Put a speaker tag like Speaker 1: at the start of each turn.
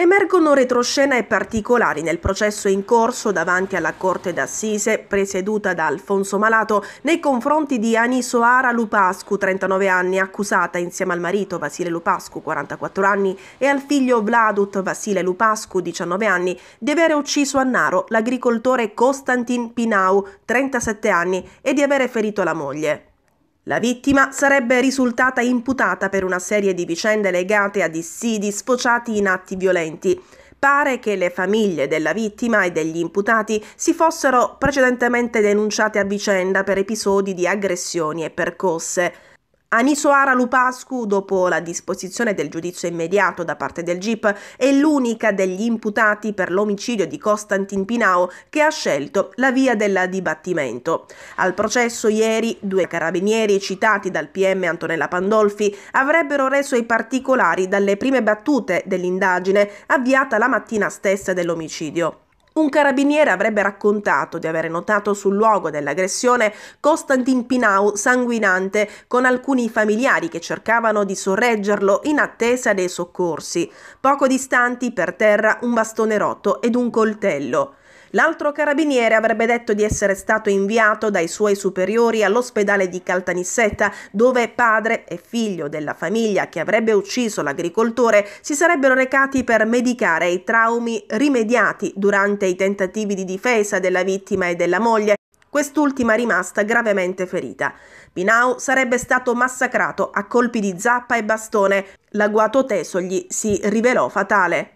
Speaker 1: Emergono retroscena e particolari nel processo in corso davanti alla Corte d'Assise, presieduta da Alfonso Malato, nei confronti di Anisoara Lupascu, 39 anni, accusata insieme al marito Vasile Lupascu, 44 anni, e al figlio Vladut Vasile Lupascu, 19 anni, di avere ucciso a Naro l'agricoltore Costantin Pinau, 37 anni, e di avere ferito la moglie. La vittima sarebbe risultata imputata per una serie di vicende legate a dissidi sfociati in atti violenti. Pare che le famiglie della vittima e degli imputati si fossero precedentemente denunciate a vicenda per episodi di aggressioni e percosse. Anisoara Lupascu, dopo la disposizione del giudizio immediato da parte del GIP, è l'unica degli imputati per l'omicidio di Costantin Pinao che ha scelto la via del dibattimento. Al processo ieri, due carabinieri citati dal PM Antonella Pandolfi avrebbero reso i particolari dalle prime battute dell'indagine avviata la mattina stessa dell'omicidio. Un carabiniere avrebbe raccontato di aver notato sul luogo dell'aggressione Costantin Pinau sanguinante con alcuni familiari che cercavano di sorreggerlo in attesa dei soccorsi. Poco distanti per terra un bastone rotto ed un coltello. L'altro carabiniere avrebbe detto di essere stato inviato dai suoi superiori all'ospedale di Caltanissetta, dove padre e figlio della famiglia che avrebbe ucciso l'agricoltore si sarebbero recati per medicare i traumi rimediati durante i tentativi di difesa della vittima e della moglie quest'ultima rimasta gravemente ferita. Pinau sarebbe stato massacrato a colpi di zappa e bastone. L'agguato teso gli si rivelò fatale.